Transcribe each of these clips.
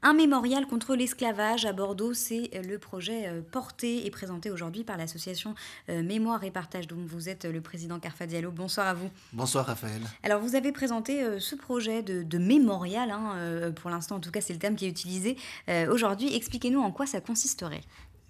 Un mémorial contre l'esclavage à Bordeaux, c'est euh, le projet euh, porté et présenté aujourd'hui par l'association euh, Mémoire et Partage, dont vous êtes le président Carfa Diallo. Bonsoir à vous. Bonsoir Raphaël. Alors vous avez présenté ce projet de, mémorial, hein, pour l'instant en tout cas c'est le terme qui est utilisé aujourd'hui. Expliquez-nous en quoi ça consisterait.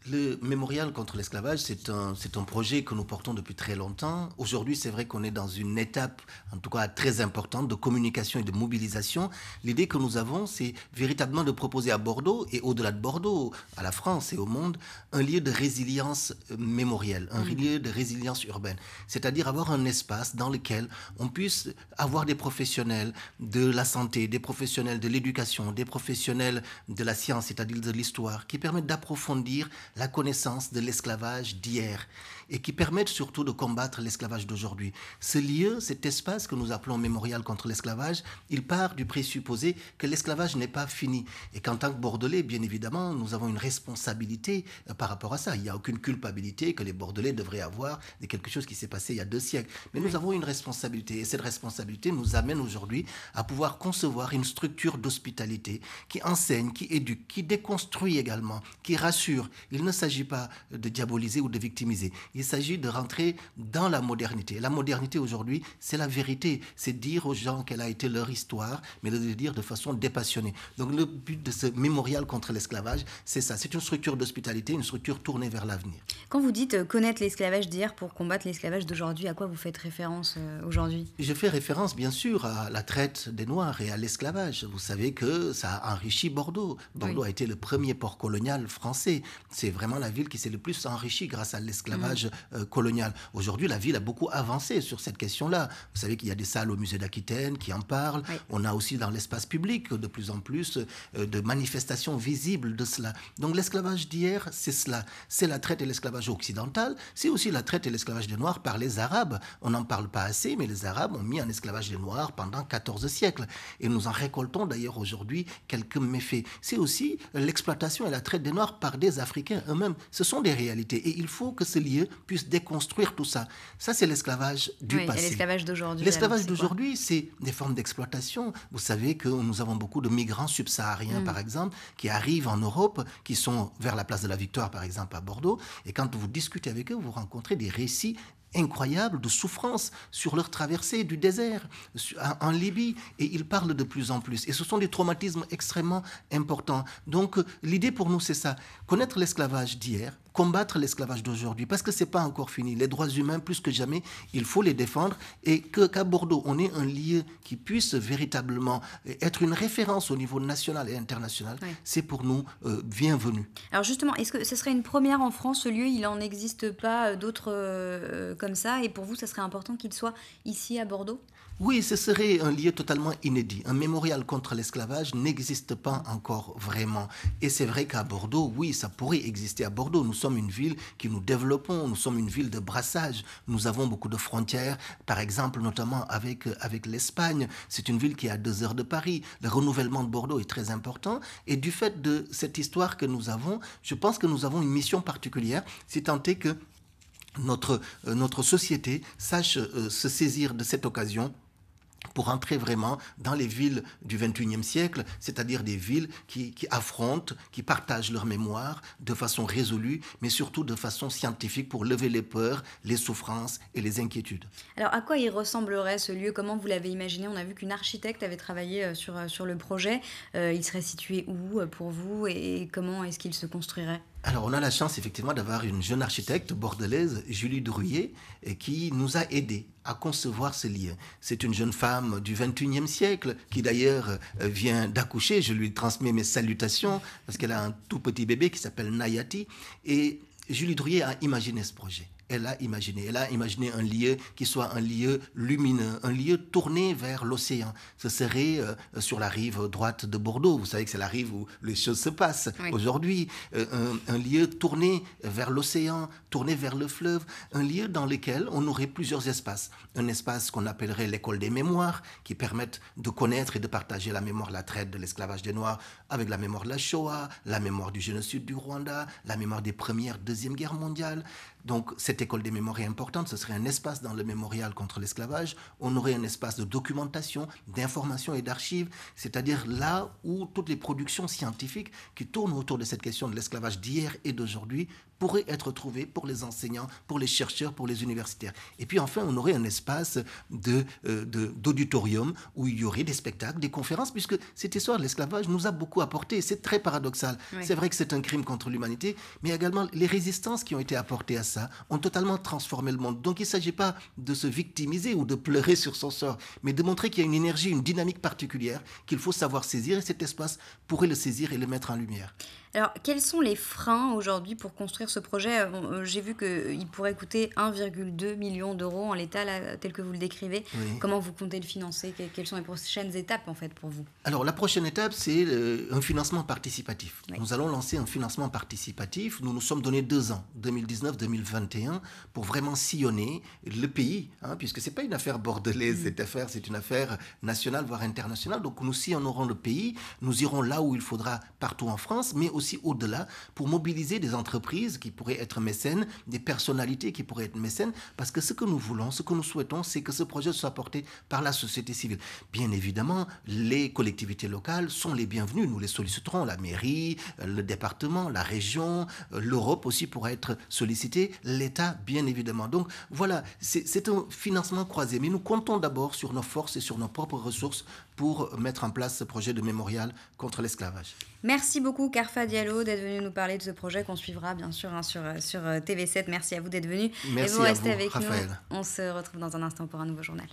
Le mémorial contre l'esclavage, c'est un, un, projet que nous portons depuis très longtemps. Aujourd'hui, c'est vrai qu'on est dans une étape, en tout cas très importante, de communication et de mobilisation. L'idée que nous avons, c'est véritablement de proposer à Bordeaux et au-delà de Bordeaux, à la France et au monde, un lieu de résilience euh, mémorielle, un mm. lieu de résilience urbaine. C'est-à-dire avoir un espace dans lequel on puisse avoir des professionnels de la santé, des professionnels de l'éducation, des professionnels de la science, c'est-à-dire de l'histoire, qui permettent d'approfondir la connaissance de l'esclavage d'hier et qui permettent surtout de combattre l'esclavage d'aujourd'hui. Ce lieu, cet espace que nous appelons mémorial contre l'esclavage, il part du présupposé que l'esclavage n'est pas fini et qu'en tant que Bordelais, bien évidemment, nous avons une responsabilité euh, par rapport à ça. Il n'y a aucune culpabilité que les Bordelais devraient avoir de quelque chose qui s'est passé il y a deux siècles. Mais nous avons une responsabilité et cette responsabilité nous amène aujourd'hui à pouvoir concevoir une structure d'hospitalité qui enseigne, qui éduque, qui déconstruit également, qui rassure. Il ne s'agit pas de diaboliser ou de victimiser. Il s'agit de rentrer dans la modernité. La modernité aujourd'hui, c'est la vérité. C'est dire aux gens quelle a été leur histoire, mais de le dire de façon dépassionnée. Donc le but de ce mémorial contre l'esclavage, c'est ça. C'est une structure d'hospitalité, une structure tournée vers l'avenir. Quand vous dites euh, connaître l'esclavage d'hier pour combattre l'esclavage d'aujourd'hui, à quoi vous faites référence euh, aujourd'hui Je fais référence bien sûr à la traite des Noirs et à l'esclavage. Vous savez que ça a enrichi Bordeaux. Bordeaux a été le premier port colonial français. C'est c'est vraiment la ville qui s'est le plus enrichie grâce à l'esclavage mm. euh, colonial. Aujourd'hui, la ville a beaucoup avancé sur cette question-là. Vous savez qu'il y a des salles au musée d'Aquitaine qui en parlent. On a aussi dans l'espace public de plus en plus euh, de manifestations visibles de cela. Donc l'esclavage d'hier, c'est cela. C'est la traite et l'esclavage occidental. C'est aussi la traite et l'esclavage des Noirs par les Arabes. On n'en parle pas assez, mais les Arabes ont mis en esclavage des Noirs pendant 14 siècles. Et nous en récoltons d'ailleurs aujourd'hui quelques méfaits. C'est aussi l'exploitation et la traite des Noirs par des Africains mêmes Ce sont des réalités. Et il faut que ce lieu puisse déconstruire tout ça. Ça, c'est l'esclavage du oui, passé. l'esclavage d'aujourd'hui. L'esclavage d'aujourd'hui, c'est des formes d'exploitation. Vous savez que nous avons beaucoup de migrants subsahariens, mm. par exemple, qui arrivent en Europe, qui sont vers la place de la Victoire, par exemple, à Bordeaux. Et quand vous discutez avec eux, vous rencontrez des récits incroyable de souffrance sur leur traversée du désert en Libye et ils parlent de plus en plus. Et ce sont des traumatismes extrêmement importants. Donc l'idée pour nous, c'est ça, connaître l'esclavage d'hier, combattre l'esclavage d'aujourd'hui, parce que ce n'est pas encore fini. Les droits humains, plus que jamais, il faut les défendre et qu'à Bordeaux, on ait un lieu qui puisse véritablement être une référence au niveau national et international, c'est pour nous euh, bienvenu. Alors justement, est-ce que ce serait une première en France, ce lieu, il n'en existe pas euh, d'autres... Euh, comme ça Et pour vous, ça serait important qu'il soit ici à Bordeaux Oui, ce serait un lieu totalement inédit. Un mémorial contre l'esclavage n'existe pas encore vraiment. Et c'est vrai qu'à Bordeaux, oui, ça pourrait exister à Bordeaux. Nous sommes une ville qui nous développons, nous sommes une ville de brassage. Nous avons beaucoup de frontières, par exemple, notamment avec, euh, avec l'Espagne. C'est une ville qui est à deux heures de Paris. Le renouvellement de Bordeaux est très important. Et du fait de cette histoire que nous avons, je pense que nous avons une mission particulière, c'est tenter que notre, euh, notre société sache euh, se saisir de cette occasion pour entrer vraiment dans les villes du XXIe siècle, c'est-à-dire des villes qui, affrontent, qui partagent leur mémoire de façon résolue, mais surtout de façon scientifique pour lever les peurs, les souffrances et les inquiétudes. Alors à quoi il ressemblerait ce lieu Comment vous l'avez imaginé On a vu qu'une architecte avait travaillé euh, sur, le projet. il serait situé où pour vous et comment est-ce qu'il se construirait alors, on a la chance effectivement d'avoir une jeune architecte bordelaise, Julie Drouillet, qui nous a aidés à concevoir ce lien. C'est une jeune femme du 21e siècle qui d'ailleurs euh, vient d'accoucher. Je lui transmets mes salutations parce qu'elle a un tout petit bébé qui s'appelle Nayati. Et Julie Drouillet a imaginé ce projet elle a imaginé. Elle a imaginé un lieu qui soit un lieu lumineux, un lieu tourné vers l'océan. Ce serait euh, sur la rive droite de Bordeaux. Vous savez que c'est la rive où les choses se passent aujourd'hui. Euh, un, lieu tourné vers l'océan, tourné vers le fleuve. Un lieu dans lequel on aurait plusieurs espaces. Un espace qu'on appellerait l'école des mémoires, qui permettent de connaître et de partager la mémoire, de la traite de l'esclavage des Noirs avec la mémoire de la Shoah, la mémoire du génocide du Rwanda, la mémoire des premières, deuxième guerre mondiale. Donc cette école des mémories importante, ce serait un espace dans le mémorial contre l'esclavage, on aurait un espace de documentation, d'information et d'archives, c'est-à-dire là où toutes les productions scientifiques qui tournent autour de cette question de l'esclavage d'hier et d'aujourd'hui pourrait être trouvé pour les enseignants, pour les chercheurs, pour les universitaires. Et puis enfin, on aurait un espace euh, d'auditorium de, où il y aurait des spectacles, des conférences, puisque cette histoire de l'esclavage nous a beaucoup apporté. C'est très paradoxal. C'est vrai que c'est un crime contre l'humanité, mais également les résistances qui ont été apportées à ça ont totalement transformé le monde. Donc il ne s'agit pas de se victimiser ou de pleurer sur son sort, mais de montrer qu'il y a une énergie, une dynamique particulière qu'il faut savoir saisir et cet espace pourrait le saisir et le mettre en lumière. Alors, quels sont les freins aujourd'hui pour construire ce projet euh, euh, J'ai vu qu'il pourrait coûter 1,2 million d'euros en l'état tel que vous le décrivez. Comment vous comptez le financer Quelles sont les prochaines étapes en fait pour vous Alors, la prochaine étape, c'est euh, un financement participatif. Nous allons lancer un financement participatif. Nous nous sommes donné deux ans, 2019-2021, pour vraiment sillonner le pays, hein, puisque ce n'est pas une affaire bordelaise, mm. cette affaire, c'est une affaire nationale, voire internationale. Donc, nous sillonnerons le pays, nous irons là où il faudra partout en France, mais aussi au-delà pour mobiliser des entreprises qui pourraient être mécènes, des personnalités qui pourraient être mécènes, parce que ce que nous voulons, ce que nous souhaitons, c'est que ce projet soit porté par la société civile. Bien évidemment, les collectivités locales sont les bienvenues, nous les solliciterons, la mairie, euh, le département, la région, euh, l'Europe aussi pourra être sollicitée, l'État bien évidemment. Donc voilà, c'est un financement croisé, mais nous comptons d'abord sur nos forces et sur nos propres ressources pour mettre en place ce projet de mémorial contre l'esclavage. Merci beaucoup Carfa Diallo d'être venu nous parler de ce projet qu'on suivra bien sûr hein, sur, euh, sur euh, TV7. Merci à vous d'être venu. Merci et vous restez à vous, avec Raphaël. nous. On se retrouve dans un instant pour un nouveau journal.